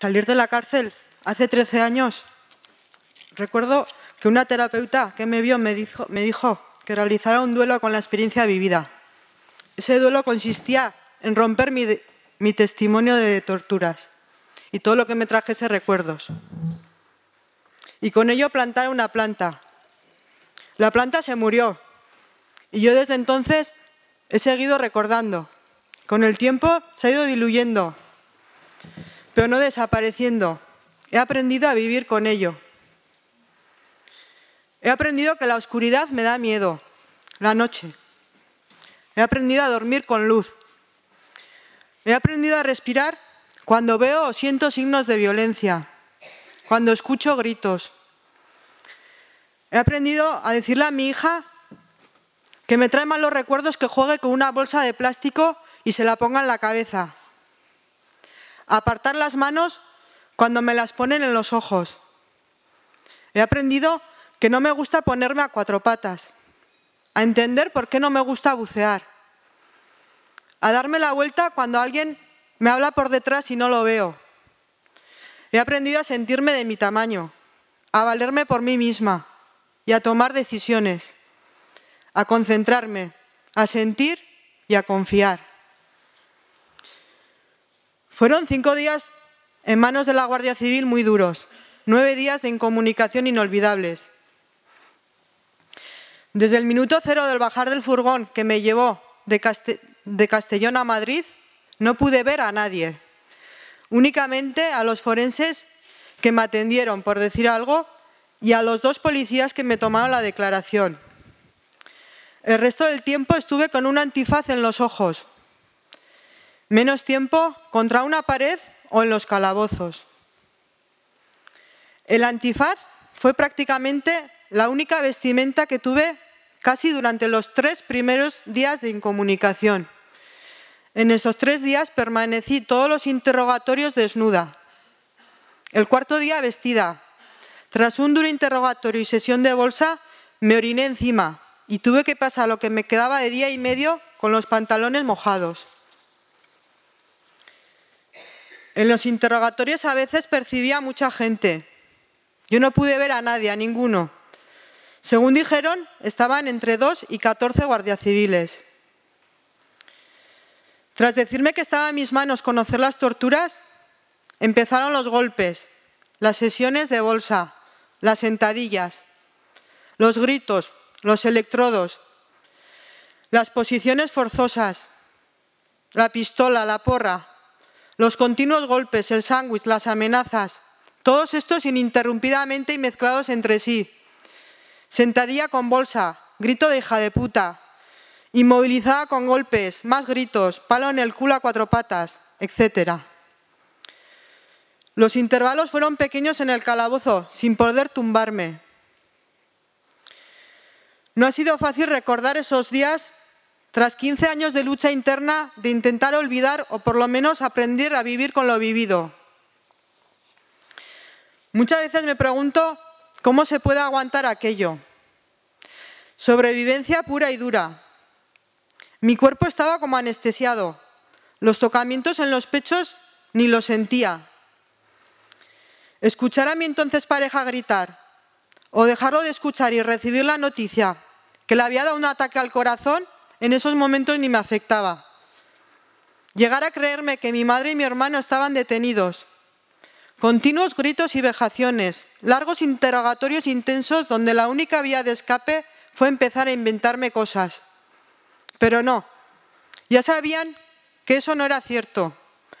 salir de la cárcel hace 13 años, recuerdo que una terapeuta que me vio me dijo, que realizara un duelo con la experiencia vivida. Ese duelo consistía en romper mi, mi testimonio de torturas y todo lo que me trajese recuerdos. Y con ello plantar una planta. La planta se murió y yo desde entonces he seguido recordando. Con el tiempo se ha ido diluyendo pero no desapareciendo. He aprendido a vivir con ello. He aprendido que la oscuridad me da miedo, la noche. He aprendido a dormir con luz. He aprendido a respirar cuando veo o siento signos de violencia, cuando escucho gritos. He aprendido a decirle a mi hija que me trae malos recuerdos que juegue con una bolsa de plástico y se la ponga en la cabeza apartar las manos cuando me las ponen en los ojos. He aprendido que no me gusta ponerme a cuatro patas, a entender por qué no me gusta bucear, a darme la vuelta cuando alguien me habla por detrás y no lo veo. He aprendido a sentirme de mi tamaño, a valerme por mí misma y a tomar decisiones, a concentrarme, a sentir y a confiar. Fueron cinco días en manos de la Guardia Civil muy duros, nueve días de incomunicación inolvidables. Desde el minuto cero del bajar del furgón que me llevó de, Castellón a Madrid, no pude ver a nadie, únicamente a los forenses que me atendieron, por decir algo, y a los dos policías que me tomaron la declaración. El resto del tiempo estuve con un antifaz en los ojos, menos tiempo contra una pared o en los calabozos. El antifaz fue prácticamente la única vestimenta que tuve casi durante los tres primeros días de incomunicación. En esos tres días permanecí todos los interrogatorios desnuda. El cuarto día vestida. Tras un duro interrogatorio y sesión de bolsa, me oriné encima y tuve que pasar lo que me quedaba de día y medio con los pantalones mojados. En los interrogatorios a veces percibía a mucha gente. Yo no pude ver a nadie, a ninguno. Según dijeron, estaban entre 2 y 14 guardias civiles. Tras decirme que estaba en mis manos conocer las torturas, empezaron los golpes, las sesiones de bolsa, las sentadillas, los gritos, los electrodos, las posiciones forzosas, la pistola, la porra, los continuos golpes, el sándwich, las amenazas, todos estos ininterrumpidamente y mezclados entre sí. Sentadilla con bolsa, grito de hija de puta, inmovilizada con golpes, más gritos, palo en el culo a cuatro patas, etc. Los intervalos fueron pequeños en el calabozo, sin poder tumbarme. No ha sido fácil recordar esos días tras 15 años de lucha interna, de intentar olvidar o por lo menos aprender a vivir con lo vivido. Muchas veces me pregunto cómo se puede aguantar aquello. Sobrevivencia pura y dura. Mi cuerpo estaba como anestesiado. Los tocamientos en los pechos ni los sentía. Escuchar a mi entonces pareja gritar o dejarlo de escuchar y recibir la noticia que le había dado un ataque al corazón en esos momentos ni me afectaba. Llegar a creerme que mi madre y mi hermano estaban detenidos. Continuos gritos y vejaciones, largos interrogatorios intensos donde la única vía de escape fue empezar a inventarme cosas. Pero no, ya sabían que eso no era cierto.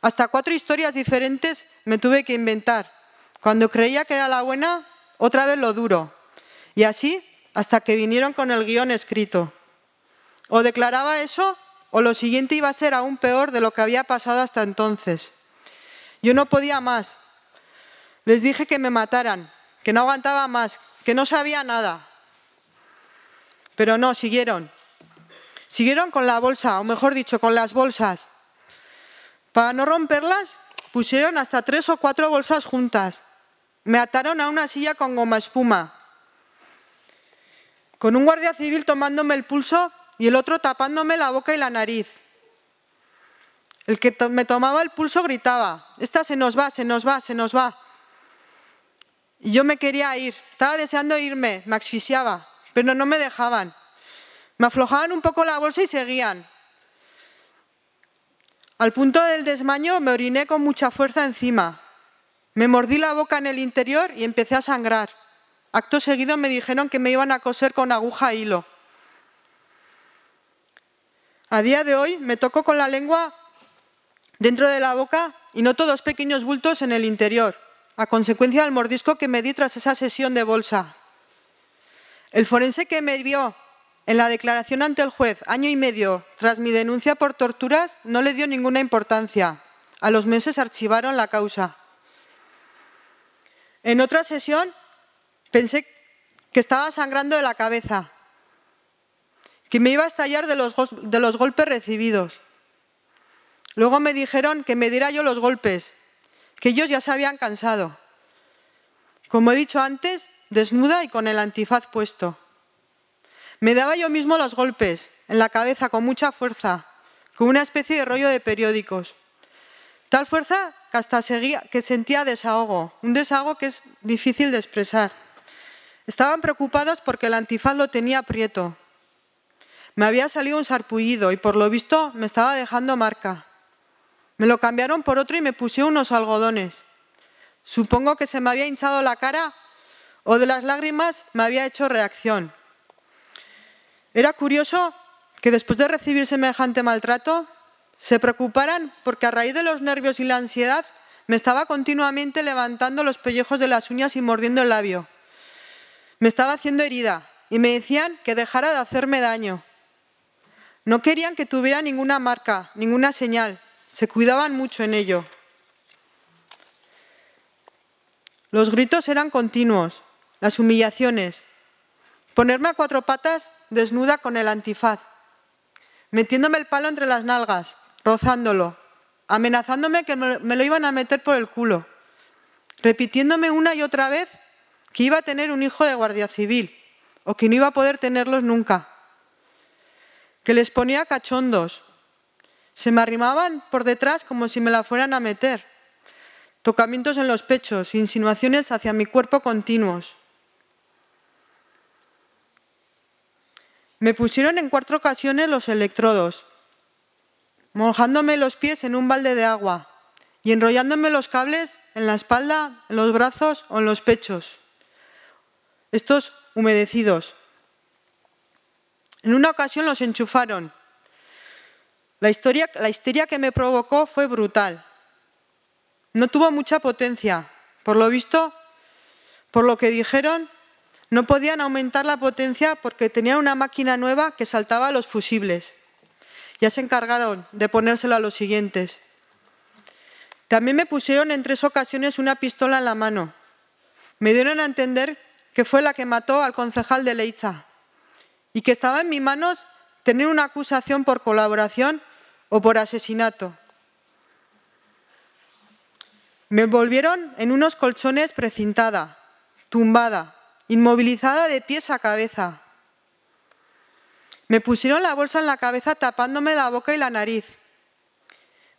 Hasta cuatro historias diferentes me tuve que inventar. Cuando creía que era la buena, otra vez lo duro. Y así hasta que vinieron con el guión escrito. O declaraba eso o lo siguiente iba a ser aún peor de lo que había pasado hasta entonces. Yo no podía más. Les dije que me mataran, que no aguantaba más, que no sabía nada. Pero no, siguieron. Siguieron con la bolsa, o mejor dicho, con las bolsas. Para no romperlas, pusieron hasta tres o cuatro bolsas juntas. Me ataron a una silla con goma espuma. Con un guardia civil tomándome el pulso, y el otro tapándome la boca y la nariz. El que me tomaba el pulso gritaba, esta se nos va, se nos va, se nos va. Y yo me quería ir, estaba deseando irme, me asfixiaba, pero no me dejaban. Me aflojaban un poco la bolsa y seguían. Al punto del desmaño me oriné con mucha fuerza encima. Me mordí la boca en el interior y empecé a sangrar. Acto seguido me dijeron que me iban a coser con aguja e hilo. A día de hoy me toco con la lengua dentro de la boca y noto dos pequeños bultos en el interior, a consecuencia del mordisco que me di tras esa sesión de bolsa. El forense que me vio en la declaración ante el juez año y medio tras mi denuncia por torturas no le dio ninguna importancia. A los meses archivaron la causa. En otra sesión pensé que estaba sangrando de la cabeza que me iba a estallar de los, golpes recibidos. Luego me dijeron que me diera yo los golpes, que ellos ya se habían cansado. Como he dicho antes, desnuda y con el antifaz puesto. Me daba yo mismo los golpes, en la cabeza con mucha fuerza, con una especie de rollo de periódicos. Tal fuerza que que sentía desahogo, un desahogo que es difícil de expresar. Estaban preocupados porque el antifaz lo tenía aprieto me había salido un sarpullido y por lo visto me estaba dejando marca. Me lo cambiaron por otro y me puse unos algodones. Supongo que se me había hinchado la cara o de las lágrimas me había hecho reacción. Era curioso que después de recibir semejante maltrato se preocuparan porque a raíz de los nervios y la ansiedad me estaba continuamente levantando los pellejos de las uñas y mordiendo el labio. Me estaba haciendo herida y me decían que dejara de hacerme daño, no querían que tuviera ninguna marca, ninguna señal. Se cuidaban mucho en ello. Los gritos eran continuos, las humillaciones. Ponerme a cuatro patas desnuda con el antifaz, metiéndome el palo entre las nalgas, rozándolo, amenazándome que me lo iban a meter por el culo, repitiéndome una y otra vez que iba a tener un hijo de guardia civil o que no iba a poder tenerlos nunca, que les ponía cachondos. Se me arrimaban por detrás como si me la fueran a meter. Tocamientos en los pechos, insinuaciones hacia mi cuerpo continuos. Me pusieron en cuatro ocasiones los electrodos, mojándome los pies en un balde de agua y enrollándome los cables en la espalda, en los brazos o en los pechos. Estos humedecidos. En una ocasión los enchufaron. La, historia, la histeria que me provocó fue brutal. No tuvo mucha potencia. Por lo visto, por lo que dijeron, no podían aumentar la potencia porque tenían una máquina nueva que saltaba los fusibles. Ya se encargaron de ponérselo a los siguientes. También me pusieron en tres ocasiones una pistola en la mano. Me dieron a entender que fue la que mató al concejal de Leitza y que estaba en mis manos tener una acusación por colaboración o por asesinato. Me envolvieron en unos colchones precintada, tumbada, inmovilizada de pies a cabeza. Me pusieron la bolsa en la cabeza tapándome la boca y la nariz.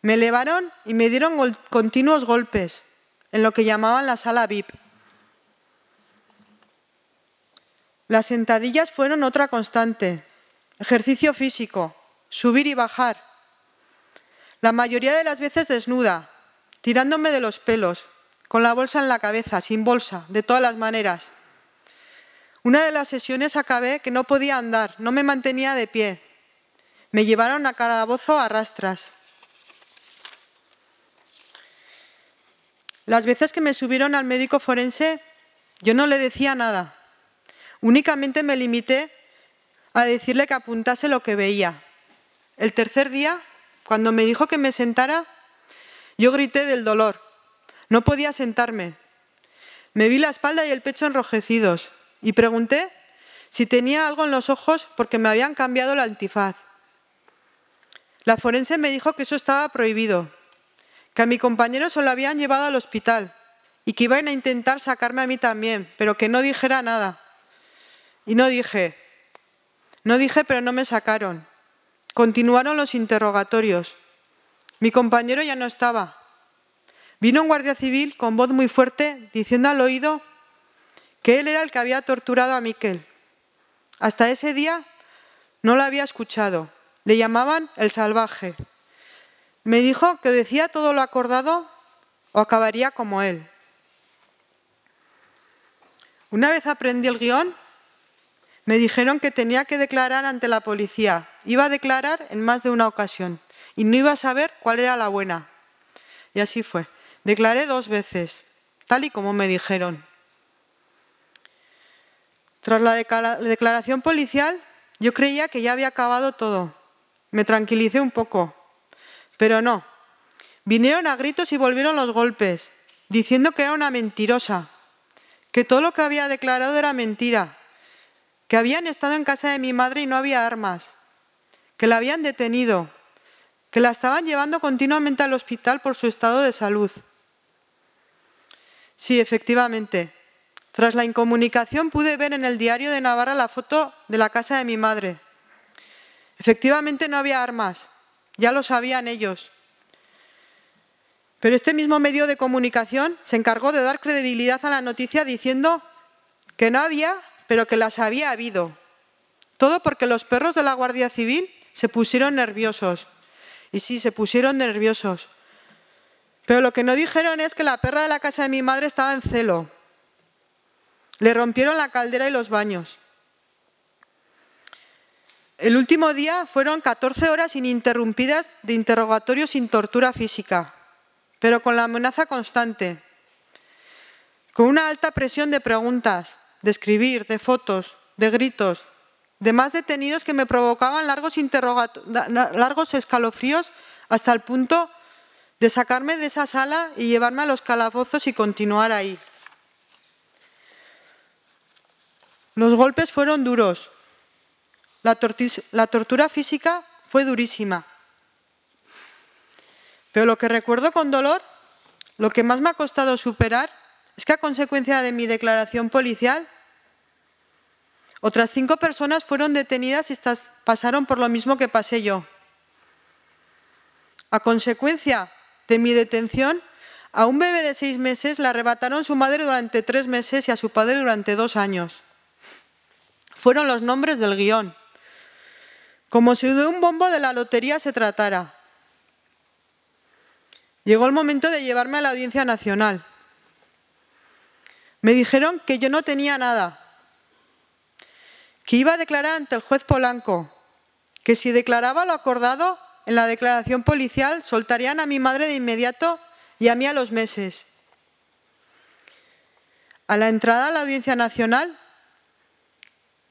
Me elevaron y me dieron continuos golpes en lo que llamaban la sala VIP. Las sentadillas fueron otra constante. Ejercicio físico, subir y bajar. La mayoría de las veces desnuda, tirándome de los pelos, con la bolsa en la cabeza, sin bolsa, de todas las maneras. Una de las sesiones acabé que no podía andar, no me mantenía de pie. Me llevaron a calabozo a rastras. Las veces que me subieron al médico forense, yo no le decía nada. Únicamente me limité a decirle que apuntase lo que veía. El tercer día, cuando me dijo que me sentara, yo grité del dolor. No podía sentarme. Me vi la espalda y el pecho enrojecidos y pregunté si tenía algo en los ojos porque me habían cambiado la antifaz. La forense me dijo que eso estaba prohibido, que a mi compañero se lo habían llevado al hospital y que iban a intentar sacarme a mí también, pero que no dijera nada. Y no dije, no dije, pero no me sacaron. Continuaron los interrogatorios. Mi compañero ya no estaba. Vino un guardia civil con voz muy fuerte diciendo al oído que él era el que había torturado a Miquel. Hasta ese día no lo había escuchado. Le llamaban el salvaje. Me dijo que decía todo lo acordado o acabaría como él. Una vez aprendí el guión, me dijeron que tenía que declarar ante la policía. Iba a declarar en más de una ocasión y no iba a saber cuál era la buena. Y así fue. Declaré dos veces, tal y como me dijeron. Tras la, declaración policial, yo creía que ya había acabado todo. Me tranquilicé un poco, pero no. Vinieron a gritos y volvieron los golpes, diciendo que era una mentirosa, que todo lo que había declarado era mentira que habían estado en casa de mi madre y no había armas, que la habían detenido, que la estaban llevando continuamente al hospital por su estado de salud. Sí, efectivamente. Tras la incomunicación pude ver en el diario de Navarra la foto de la casa de mi madre. Efectivamente no había armas, ya lo sabían ellos. Pero este mismo medio de comunicación se encargó de dar credibilidad a la noticia diciendo que no había pero que las había habido. Todo porque los perros de la Guardia Civil se pusieron nerviosos. Y sí, se pusieron nerviosos. Pero lo que no dijeron es que la perra de la casa de mi madre estaba en celo. Le rompieron la caldera y los baños. El último día fueron 14 horas ininterrumpidas de interrogatorio sin tortura física, pero con la amenaza constante, con una alta presión de preguntas, de escribir, de fotos, de gritos, de más detenidos que me provocaban largos, largos escalofríos hasta el punto de sacarme de esa sala y llevarme a los calabozos y continuar ahí. Los golpes fueron duros. la tortura física fue durísima. Pero lo que recuerdo con dolor, lo que más me ha costado superar, es que a consecuencia de mi declaración policial, otras cinco personas fueron detenidas y estas pasaron por lo mismo que pasé yo. A consecuencia de mi detención, a un bebé de seis meses le arrebataron su madre durante tres meses y a su padre durante dos años. Fueron los nombres del guión. Como si de un bombo de la lotería se tratara. Llegó el momento de llevarme a la audiencia nacional. Me dijeron que yo no tenía nada, que iba a declarar ante el juez Polanco, que si declaraba lo acordado en la declaración policial, soltarían a mi madre de inmediato y a mí a los meses. A la entrada a la Audiencia Nacional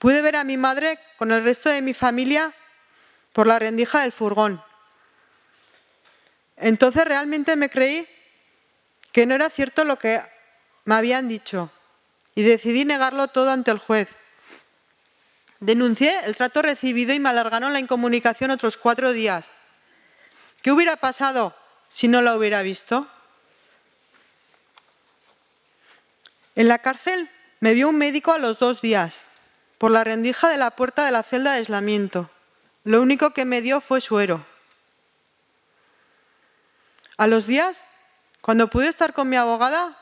pude ver a mi madre con el resto de mi familia por la rendija del furgón. Entonces realmente me creí que no era cierto lo que me habían dicho y decidí negarlo todo ante el juez. Denuncié el trato recibido y me alargaron la incomunicación otros cuatro días. ¿Qué hubiera pasado si no la hubiera visto? En la cárcel me vio un médico a los dos días, por la rendija de la puerta de la celda de aislamiento. Lo único que me dio fue suero. A los días, cuando pude estar con mi abogada,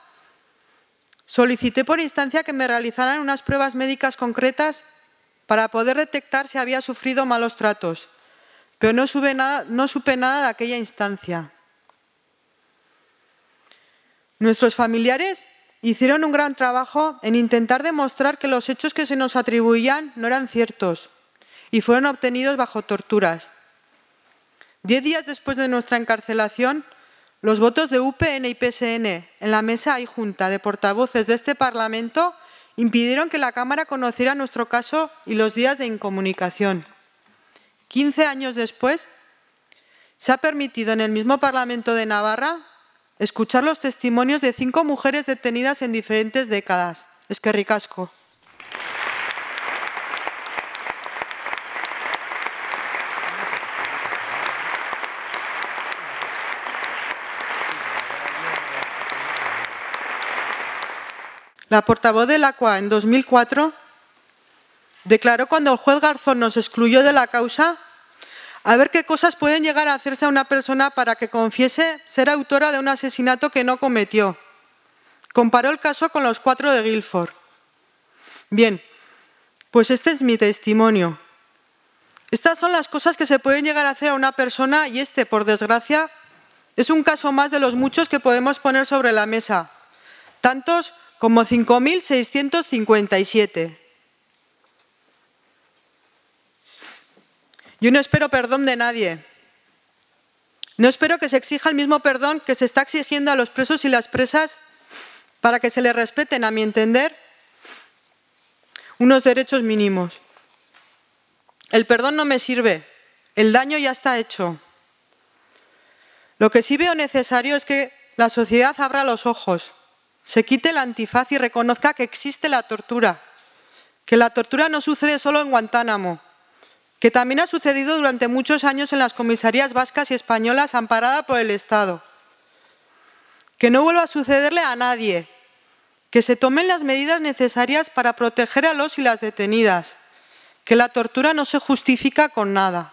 Solicité por instancia que me realizaran unas pruebas médicas concretas para poder detectar si había sufrido malos tratos, pero no, no supe nada de aquella instancia. Nuestros familiares hicieron un gran trabajo en intentar demostrar que los hechos que se nos atribuían no eran ciertos y fueron obtenidos bajo torturas. Diez días después de nuestra encarcelación, los votos de UPN y PSN en la mesa y junta de portavoces de este Parlamento impidieron que la Cámara conociera nuestro caso y los días de incomunicación. 15 años después, se ha permitido en el mismo Parlamento de Navarra escuchar los testimonios de cinco mujeres detenidas en diferentes décadas. Es que ricasco. La portavoz del ACUA en 2004 declaró cuando el juez Garzón nos excluyó de la causa a ver qué cosas pueden llegar a hacerse a una persona para que confiese ser autora de un asesinato que no cometió. Comparó el caso con los cuatro de Guilford. Bien, pues este es mi testimonio. Estas son las cosas que se pueden llegar a hacer a una persona y este, por desgracia, es un caso más de los muchos que podemos poner sobre la mesa. Tantos como 5.657. Yo no espero perdón de nadie. No espero que se exija el mismo perdón que se está exigiendo a los presos y las presas para que se les respeten, a mi entender, unos derechos mínimos. El perdón no me sirve, el daño ya está hecho. Lo que sí veo necesario es que la sociedad abra los ojos se quite el antifaz y reconozca que existe la tortura, que la tortura no sucede solo en Guantánamo, que también ha sucedido durante muchos años en las comisarías vascas y españolas amparada por el Estado. Que no vuelva a sucederle a nadie, que se tomen las medidas necesarias para proteger a los y las detenidas, que la tortura no se justifica con nada.